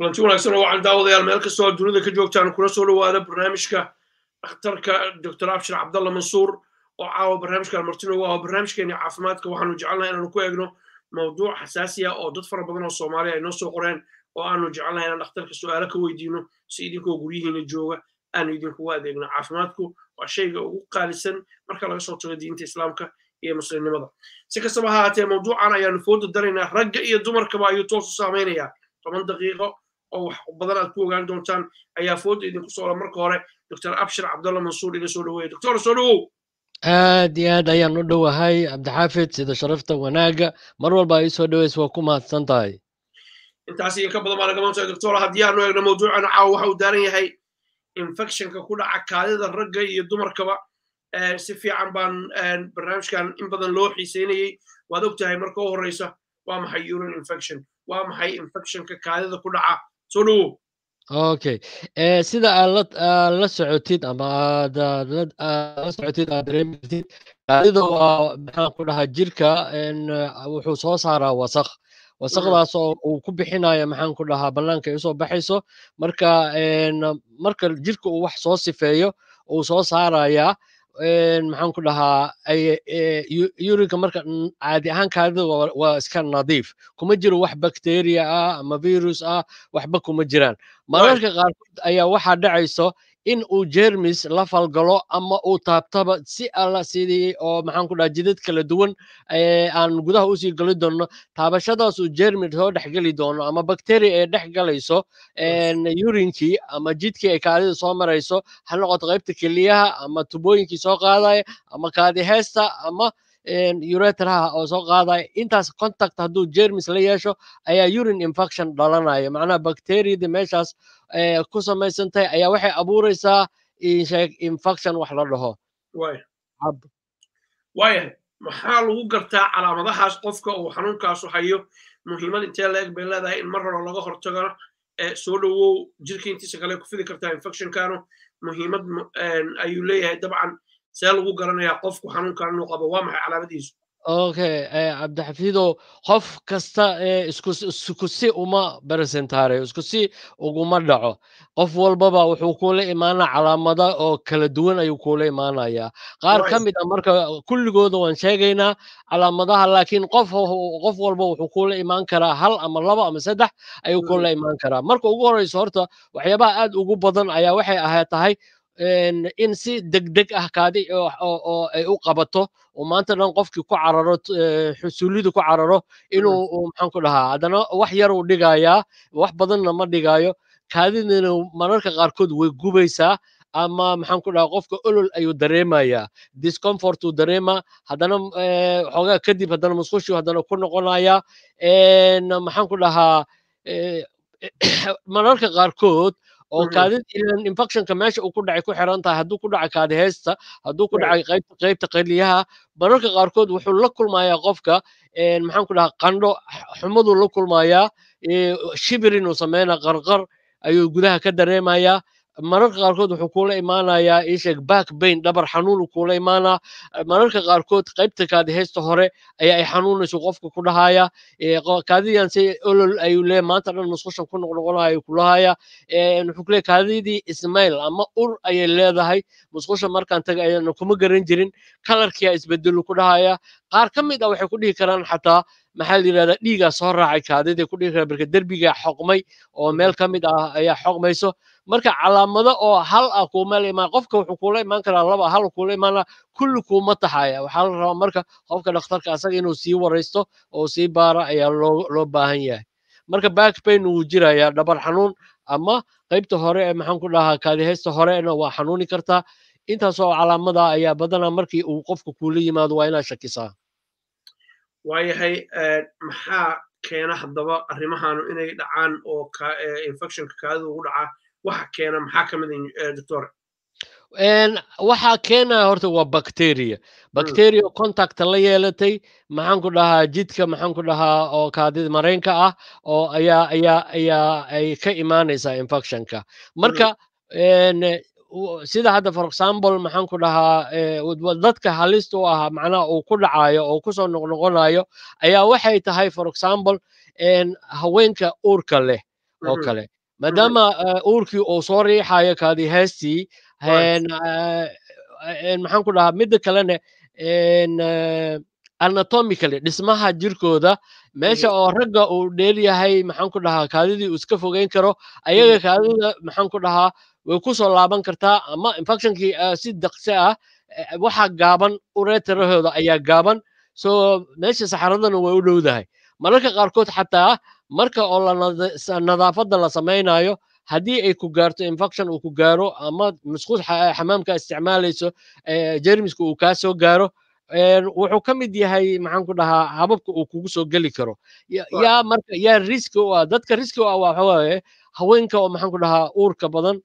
kulanti wanaagsan oo wacan daawadayaal meel kastoo dunida ka joogtaan kula soo dhawaada barnaamijka dhakhtarka docor abshir cabdalla mansuur oo caawa barnaamijkan martinogu ah oo barnaamijkeeni caafimaadka waxaanu jecelnahay inaanu ku eegno mawduuc xasaasi ah oo dad fara badan oo soomaaliya ay noo soo qoreen oo aanu jecelnahay inaan dhakhtarka su su'aalo ka weydiino si idinkoo guryihiina jooga aanu idinkugu adeegno caafimaadku waa shayga ugu qaalisan marka laga soo tago diinta islaamka iyo muslimnimada si kastaba ha haatee mawduucan ayaanu fooda daraynaa ragga iyo dumarkaba ayuu toosu saamaynayaa toban daqiiqo oo wax badan aad ku ogaan doontaan ayaa fooda idinku soola marka hore doctor abshir cabdalla mansuur iga soo dhaweeya doctor soo dhowow aad iyo aad ayaan u dhowahay cabdixaafid sida sharafta wanaaga mar walba ay soo dhaweysa waa ku mahadsan tahay intaas iyo ka badan baa naga maantahay doctor haddii aanu eegno mawduucana caawa waxa uu daaran yahay infectionka ku dhaca kaadida ragga iyo dumarkaba eh, si fiican baan eh, barnaamijkan in badan loo xiiseynayay waad og tahay marka u horeysa waa maxay urine infection waa maxay infectionka kaadida ku dhaca solow okay eh, sida aad la socotid ama aadla socotid aad dareematid gaadida waa maxaan ku dhahaa jirka eh, wuxuu soo saaraa wasakh wasaqdaas oo uu ku bixinayo maxaan ku dhahaa banaanka ay usoo baxayso marka marka jirka uu wax soo sifeeyo uu soo saarayaa maxaan ku dhahaa yuriga marka caadi ahaan kaadida waa iska nadiif kuma jiro wax bakteriya ah ama virus ah waxba kuma jiraan mararka qaarkood ayaa waxaa dhacayso in uu jermis la falgalo ama uu taabtaba si alla sidii oo maxaan ku dhaha jidad kala duwan aan gudaha usii geli doonno taabashadaasuu jermis soo dhexgeli doono ama bakteria ee dhex galayso yurinkii ama jidkii ay kaadida soo marayso ha noqoto qaybta keliyaha ama tubooyinkii soo qaadaya ama kaadi heesta ama ureterha oo soo qaadaya intaas contact hadduu jermis la yeesho ayaa urine infection dhalanaya macnaha bacteriyadii meeshaas eh, ku samaysan ayaa waxay abuureysaa insheeg infection wax la dhaho waaya maxaa lagu gartaa calaamadahaas qofka uu xanuunkaasu hayo muhiimad intee la-eg bay leedahay in mar horo laga hortago eh, soo dhowow jirka intiisa kale ku fidi kartaa infectionkanu muhiimad eh, ayuu leeyahay dabcan see lagu garanayaa qofku xanuunkan inuu qabo waa maxay calaamadiisu okay eh, cabdixafiido qof kasta eh, isku si uma presentaarayo isku si uguma dhaco qof walbaba wuxuu kula imaanaa calaamada oo kala duwan ayuu kuula imaanayaa qaar ka mid a ah marka kulligooda waan sheegaynaa calaamadaha laakiin qof qof walba wuxuu kula imaan karaa hal ama labo ama saddex ayuu kula mm. imaan karaa marka ugu horeyso horta waxyaabaha aad ugu badan ayaa waxay ahaa tahay in si degdeg ah kaadi oo ay u qabato oo maanta dhan qofkii ku cararo eh, xusuulidu ku cararo inuu mm. maxaanku dhahaa haddana wax yaruu dhigayaa wax badanna ma dhigaayo kaadidina mararka qaarkood way gubaysaa ama maxaanku dhahaa qofka olol ayuu dareemayaa discomfortuu dareema haddana eh, xoogaa kadib haddana musqushuu haddana ku noqonayaa maxaanku dhahaa eh, mararka qaarkood oo kaadid inaan infectionka meesha uu ku dhacay ku xiran tahay hadduu ku dhacay kaadi hadduu ku dhacay qaybta qaybta qaliyaha mararka qaarkood wuxuu la kulmayaa qofka maxaan ku dhahaa qandho xumaduu la kulmayaa shibir inuu sameynaa qarqar ayuu gudaha ka dareemayaa mararka qaarkood wuxuu kula imaanayaa iisheeg back bain dhabar xanuun kula imaanaa mararka qaarkood qaybta kaadi heesta hore ayaa ay xanuunayso qofka ku dhahaya kaadidian se olol ayuu leeya maanta dhan musqushan ku noqnoqonaya kulahaya wuxuu kuleeya kaadidii ismayl ama ur ayay leedahay musqusha markaan taga ayaana kuma garan jirin kalarkiyaa isbedelu ku dhahaya qaar ka mid ah waxay ku dhihi karaan xataa maxaa la yidhahdaa dhiigaa soo raacay kaadiday ku dhihi karaan marka derbigaa xoqmay oo meel ka mid ah ayaa xoqmayso marka calaamado oo hal ah kuuma imaan qofka wuxuu kuula imaan karaa laba hal kuula imaana kulli kuuma taxaya waxaa la rabaa marka qofka dhakhtarka asaga inuu sii waraysto oo sii baara ayaa loo loo baahan yahay marka back wuu jirayaa dhabar xanuun ama qaybta hore ee maxaan ku dhahaa kaadihaysta horena waa xanuuni kartaa intaasoo calaamada ah ayaa badanaa markii uu qofka kuula yimaado waa inaad shakisaa waayahay eh, maxaa keena haddaba arrimahaanu inay dhacaan oo eh, infectionka kaadida ugu dhacaa waxa keena maxaa ka mid ah, eh, doctor waxaa keenaya horta waa bacteria hmm. bacteria contact la yeelatay maxaan ku dhahaa jidka maxaan ku dhahaa oo kaadid mareenka ah oo ayaa ayaa ayaa ay ka imaanaysaa infectionka marka hmm sida hadda for example maxaan ku dhahaa dadka halista u ahaa macnaha uu ku dhacaayo oo kusoo noqnoqonayo ayaa waxay tahay for example haweenka uurka leh oo mm-hmm. kale mm-hmm. maadaama uurkii uu soo riixayo kaadi heestii maxaan ku dhahaa midda kalena anatomicaly dhismaha jirkooda meesha oo ragga uu dheelyahay maxaan ku dhahaa kaadidii uu iska fogeyn karo ayaga kaadida maxaan ku dhahaa way ku soo laaban kartaa ama infectionkii ah, si daqse ah eh, waxa gaaban ureetarahooda ayaa gaaban so meesha saxaradana way u dhowdahay mararka qaarkood xataa marka oo nadaafada la samaynayo haddii ay ku gaarto infection uu ku gaaro ama musquus xamaamka isticmaalayso eh, jermiska uu kaa soo gaaro wuxuu ka mid yahay maxaan ku dhahaa hababka uu kugu soo geli karo yaa marka yaa riski u ah dadka riski u ah waa waxawaaye haweenka oo maxaan ku dhahaa uurka badan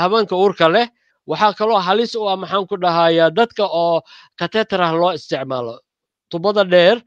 haweenka uurka leh waxaa kaloo halis u ah maxaan ku dhahaya dadka oo kateterah loo isticmaalo tubada dheer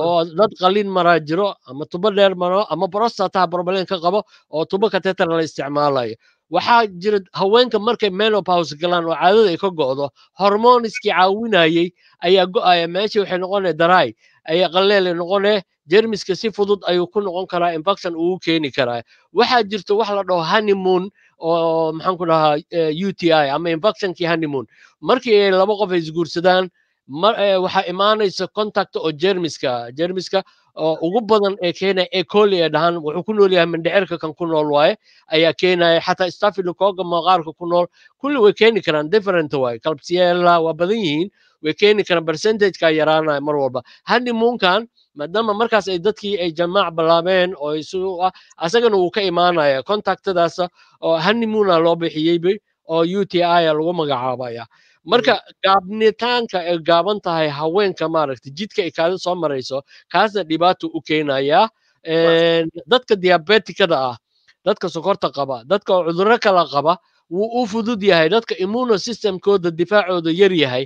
oo dad qaliin maraa jiro ama tubo dheer maro ama brostataha broblem ka qabo oo tubo kateter la isticmaalayo waxaa jira haweenka markay menopows galaan oo caadada ay ka go'do hormoniskii caawinayey ayaa go-aya meesha waxay noqone daray ayaa qaleele noqone jermiska si fudud ayuu ku noqon karaa infection ugu keeni karaa waxaa jirta wax la dhaho honeymoon oo maxaanku dhahaa eh, u t i ama infectionkii honeymoon markii ay laba qof ay isguursadaan Eh, waxaa imaanaysa contacta oo jermiska jermiska oo ugu badan ee keenaya ee coli ee dhahaan wuxuu ku nool yahay mindhicirka kan ku nool waaye ayaa keenaya xataa stafilokogama qaarka ku nool kulli way keeni karaan different waaye kalbsiyeela waa badan yihiin way keeni karaan percentageka yaraanaya mar walba honeymoonkan maadaama markaas ay dadkii ay jamaac balaabeen oo isu ah asagana wuu ka imaanaya contactadaasa oo honeymoona loo bixiyey oo u t i a lagu magacaabaya marka gaabnitaanka ay gaaban tahay haweenka maaragtay jidka kaada soo marayso kaasna dhibaata u keenaya dadka diabetikada ah dadka sokorta qaba dadka oo cudurro kala qaba wuu u fudud yahay dadka immuno systemkooda difaacooda yar yahay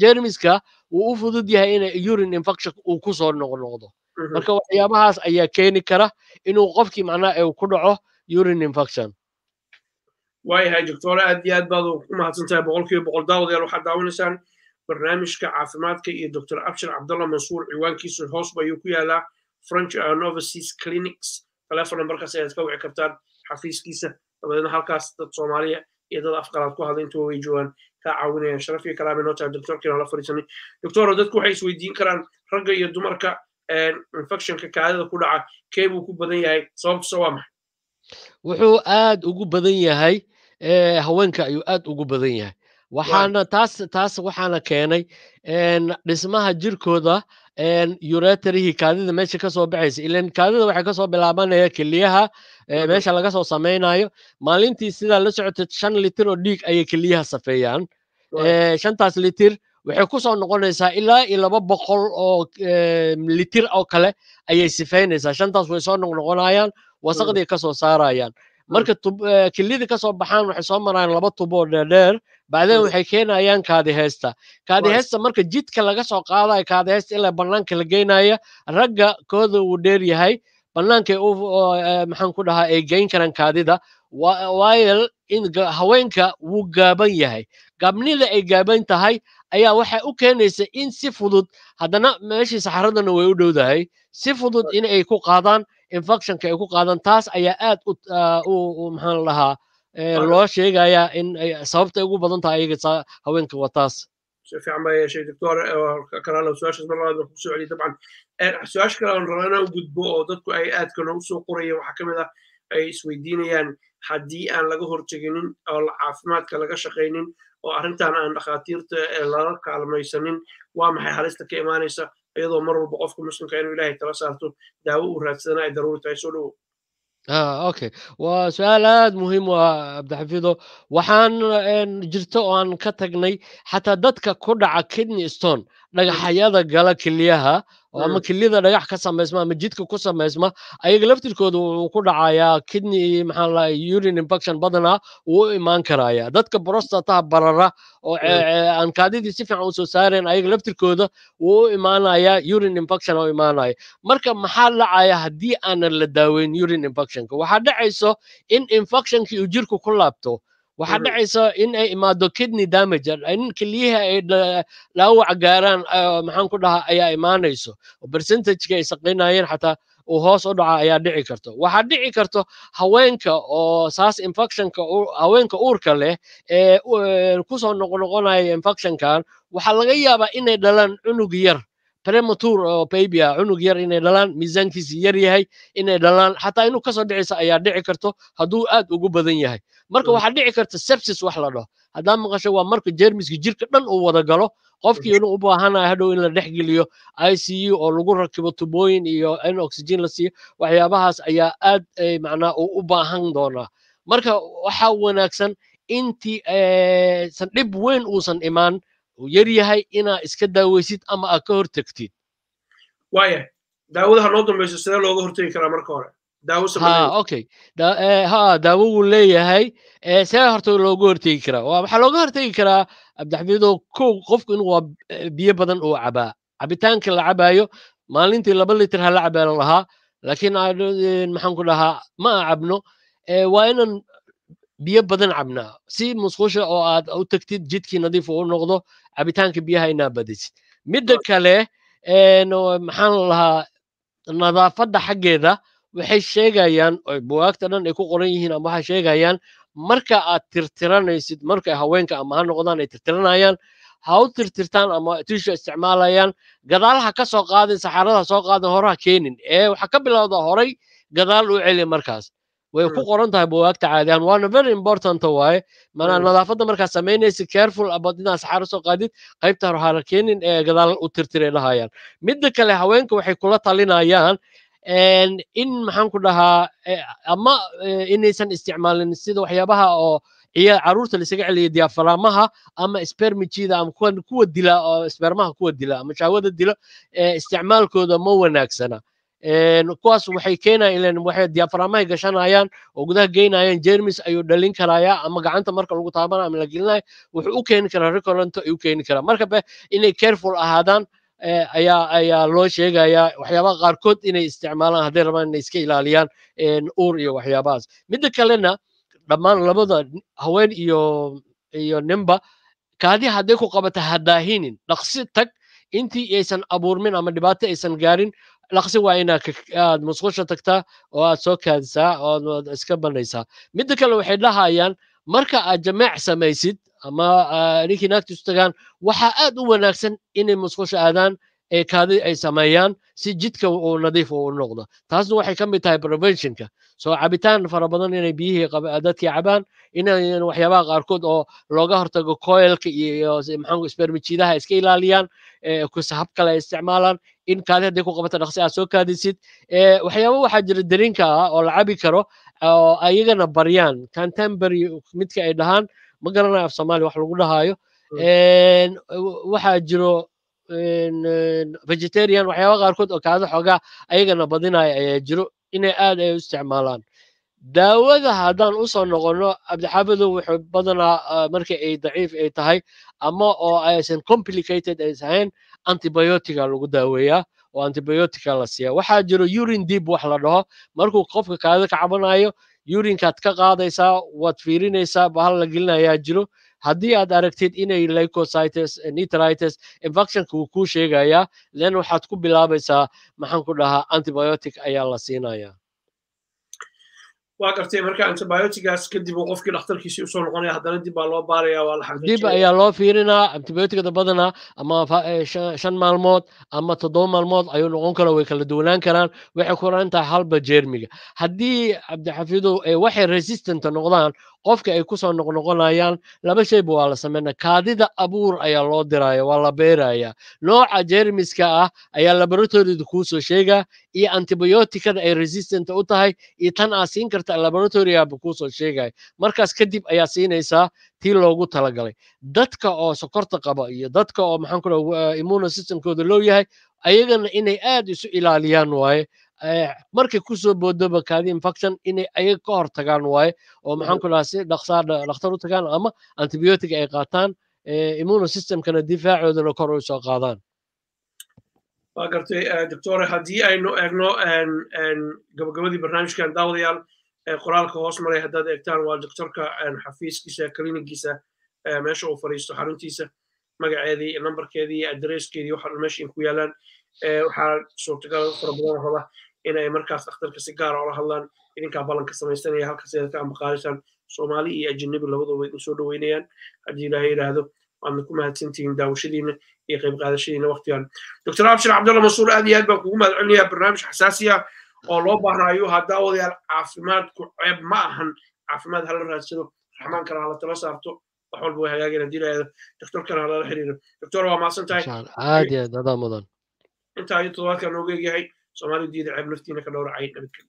jermiska wuu u fudud yahay inay urin infection uu ku noqnoqdo mm-hmm. marka waxyaabahaas ayaa keeni kara inuu qofkii macnaha ku dhaco urin infection waayahay doctora aad iyo aad baad u mahadsantahay boqol kiiba boqol waxaad daawanaysaan barnaamijka caafimaadka iyo doctor abshir cabdalla mansuur ciwaankiisa hoosba ayuu ku yaalaa french novices clinics telefon nambarkaas ayaad ka wici kartaan xafiiskiisa dabadeedna halkaas dad soomaaliya iyo dad afqalaad ku hadla intuba way joogaan kaa caawinayaan sharaf iyo kalaam inoo tahay doctorkiina la fariisanay doctoro dadku waxay isweydiin karaan ragga iyo dumarka infectionka kaadida ku dhaca keebuu ku badan yahay sababtusa waa maxay wuxuu aad ugu badan yahay haweenka ayuu aad ugu badan yahay waxaana taas taas waxaana keenay dhismaha jirkooda yuretarihii kaadida meesha kasoo baxaysa ilan kaadida waxay kasoo bilaabanaya keliyaha meesha laga soo samaynayo maalintii sidaa la socotay shan litir oo dhiig ayay keliyaha safeeyaan shantaas litir waxay kusoo noqonaysaa ilaa iyo laba boqol oo litir oo kale ayay sifeynaysaa shantaas way soo noqnoqonayaan hmm. wasaqday kasoo saarayaan Hmm. marka eh, kilidii kasoo baxaan waxay soo maraan laba tubo dheerdheer bacdeen hmm. waxay keenayaan kaadi kaadiheysta kaadiheysta marka jidka laga soo qaadayo kaadiheysta ilaa bannaanka la geynaya ragga kooda uu dheer yahay banaanka eh, maxaan ku dhahaa ay geyn karaan kaadida waayel in haweenka wuu gaaban yahay gaabnida ay gaaban tahay ayaa waxay u keenaysa in si fudud haddana meeshii saxaradana way u dhowdahay si fudud in ay ku qaadaan infectionka ay ku qaadan taas ayaa aad u ah, maxaan lahaa loo sheegayaa in sababtay ugu badan tahay ayaga haweenka wataas شفيع ما يا شيخ دكتور كان لو سؤال مرة هذا سؤالي طبعا سؤال aan رانا وجود بو دكتور أي آد كانوا سو قرية وحكم هذا أي سويدين يعني حدي أن لقى هرتجنين أو العافمات كان لقى شقينين oo arrintan aan dhakhaatiirta ee eh, lala kaalmaysanin waa maxay halista ka imaanaysa iyadoo mar walba qofka muslimka inuu ilaahay tala saarto daawo uu raadsana ay daruuri tahay soo dhowo اه اوكي وسؤال aad muhiim ah abdixafido waxaan jirto oo aan ka tagnay xataa dadka ku dhaca kidney stone dhagaxyada gala kiliyaha hmm. ama kiliyada dhagax ka samaysma ama jidka ku samaysma ayaga laftirkooda wuxuu ku dhacayaa kidney maxaa la urine infection badanaa wuu u imaan karayaa dadka brostataha barara oo hmm. aan kaadidii si fiican usoo saareen ayaga laftirkooda wuu u imaanayaa urine infection oo imaanaya marka maxaa dhacaya haddii aanan la daaweyn urine infectionka waxaa dhacayso in infectionkii uu jirku ku laabto waxaa dhacaysa in ay imaado kidney damager ah, in keliyaha ay dhaawac gaaraan ah, maxaan ku dhahaa ayaa imaanayso oo percentageka ay saqaynayeen xataa uu hoos u dhaca ayaa dhici karto waxaa dhici karto haweenka oo saas infectionka haweenka uurka leh ee kusoo noqnoqonaya infectionkan waxaa laga yaabaa inay dhalaan cunug yar prematur oo uh, babia cunug yar inay dhalaan miisaankiisi yar yahay inay dhalaan xataa inuu kasoo dhicaysa ayaa dhici karto hadduu aad ugu badan yahay marka mm. waxaa dhici karta sepsis wax la dhaho haddaa maqasho waa marka jermiski jirka dhan uu wada galo mm. inuu u baahanaya hadhow in la dhexgeliyo i c u oo lagu rakibo tubooyin iyo in oxygen la siiyo waxyaabahaas ayaa aad eh, macnaa uu u baahan doonaa marka waxaa wanaagsan intii eh, san dhib weyn uusan imaan uu yar inaa iska daaweysid ama aa ka hortegtid waaya daawadaha loo dambayso sidee looga hortegi karaa marka hore okay e, ha daawo wuu leeyahay e, see horta looga hortegi karaa waxaa looga hortegi karaa abdaxmidow ko qofku in waa e, biyo badan uu cabaa cabitaanka la cabaayo maalintii laba liter ha la cabaa lalahaa laakiin maxaan ku dhahaa ma a cabno waa inaan biyo badan cabnaa si musqusha oo aad u tagtid jidkii nadiif u noqdo cabitaanka biyaha inaa badisid midda kale maxaan lahaa nadaafadda xaggeeda waxay sheegayaan bugaagta dhan ay ku qoran yihiin ama waxay sheegayaan marka aad tirtiranaysid marka haweenka ama ha noqdaan ay tirtiranayaan ha u tirtirtaan ama tiisha isticmaalayaan gadaal ha ka soo qaadin saxarada soo qaadin horeha keenin ee waxaa ka bilowda horay gadaal u celi markaas way ku hmm. qoran tahay buwaagta caadiyan waana very important waaye manaa hmm. nadaafadda markaad samaynaysa careful abad inaad saxaaro soo qaadid qaybta horhaala keenin ee gadaal u tirtiray dhahayaan midda kale haweenka waxay kula talinayaan in maxaan ku dhahaa e, ama e, inaysan isticmaalin sida waxyaabaha oo iyo caruurta laisaga celiya diyaafaraamaha ama spermijida ama kuwa dila oo spermaha kuwa dila ama shaawada dila isticmaalkooda ma wanaagsana kuwaas waxay keenayan ilen waxay diyaaframahay gashanayaan oo gudaha geynayaan jermis ayuu dhalin karayaa ama gacanta marka lagu taabana ama la gelinaya wuxuu u keeni karaa recolanto ayuu keeni karaa markaba inay careful ahaadaan ayaa ayaa loo sheegayaa waxyaabaha qaarkood inay isticmaalaan hadday rabaan inay iska ilaaliyaan uur iyo waxyaabahaas midda kalena dhammaan labada haween iyo iyo nimba kaadi hadday ku qabata hadaahinin dhaqsi tag intii aysan abuurmin ama dhibaato aysan gaarin dhaqsi waa inaad aad musqusha tagtaa oo aad soo kaadisaa oo ad iska banaysaa midda kale waxay dhahayaan marka aad jamaac samaysid ama ninkii naagtiisu tagaan waxaa aad u wanaagsan inay musqusha aadaan ee kaadi ay sameeyaan si jidka uu nadiif u noqdo taasna waxay ka mid tahay preventionka soo cabitaan fara badan inay biyihii dadkii cabaan inay waxyaabaha qaarkood oo looga hortago coilka iyo spermijidaha iska ilaaliyaan habab kale ay isticmaalaan in kaadi hadday ku qabata dhaqsi aad soo kaadisid waxyaaba waxaa jira dariinka ah oo la cabi karo oo ayagana baryaan cantembery midka ay dhahaan ma garanaya af soomalia wax lagu dhahaayo hmm. waxaa jiro vegetarian waxyaaba qaarkood oo kaada xoogaa ayagana badinaya ayaa jiro inay aad ay u isticmaalaan daawada haddaan usoo noqono noqonno wuxuu badanaa ah, marka ay daciif ay tahay ama oo aysan complicated ays ahayn antibiotica lagu daaweeyaa oo antibiotica la siiya waxaa jiro urin dib wax la dhaho markuu qofka kaada kacabanayo yurinkaad ka qaadaysaa waad fiirinaysaa bahal la gelinayaa jiro haddii aad aragtid inay lycosites eh, nitrites infectionka wuu kuu sheegayaa len waxaad ku bilaabaysaa maxaan ku dhahaa antibiotic ayaa la siinayaa waa gartay marka antibiotigaas kadib uu qofkii dhakhtarkiisii usoo noqonaya haddana dib baa loo baaraya waa la dib ayaa loo fiirinaa antibiotigada badanaa ama eh, shan maalmood ama toddoba maalmood ayuu noqon kara way kala duwanaan karaan waxay ku ran tahay halba jeermiga haddii cabdixafiidow ay eh, waxay resistanta noqdaan qofka ay kusoo noqnoqonayaan laba shayba waa la sameyna kaadida abuur ayaa loo diraya waa la beeraya nooca jermiska ah ayaa laboratorida kuusoo sheegaa iyo antibiyotikada ay resistant u tahay iyo tan aa siin karta laboratoriaba kuusoo sheegaya markaas kadib ayaa siinaysaa tii loogu talagalay dadka oo sokorta qaba iyo dadka oo maxaan ku uh, immunosystemkooda loo yahay ayagana inay aad isu ilaaliyaan waaye markay kusoo boodo bakadi infection inay ayaga ka hor tagaan waaye oo maxaanku dhahaa si dhaqsaa u tagaan ama antibiotic ay qaataan systemkana difaacoodana kor u soo qaadaan waa gartay doctore haddii aynu eegno gabagabadii barnaamijkan daawadayaal qoraalka hoos maray haddaad eegtaan waa doctorka xafiiskiisa klinigiisa meesha uu fadhiisto xaruntiisa magaceedii nambarkeedii adreskeedii waxa meesha in ku yaalaan waxaa suurtagal fara badan inay markaas dhakhtarka si gaara ah ola hadlaan idinkaa balanka samaysanaya halka sida ka soomaali iyo ajanabi labaduba way idin soo dhoweynayaan haddii ilaahay yidhaahdo waadna ku mahadsantihiin daawashadiina iyo qayb qaadashadiina waktigan doctor abshir cabdulla mansuur aad iyo aad baan kugu mahad barnaamij xasaasi ah oo loo baahnayo haddaa wadayaal caafimaadku ceeb ma ahan caafimaad hala raadsado raxmaankana hala tala saarto wax walba way hagaageen haddii ilaahay doctorkana halala xiriiro doctor waa mahadsan tahay aad iyo aad adaa mudan intaa iyo toddobaadkaa nooga egyahay somalida diida ceeb laftiina ka dhowracay nabadgelyo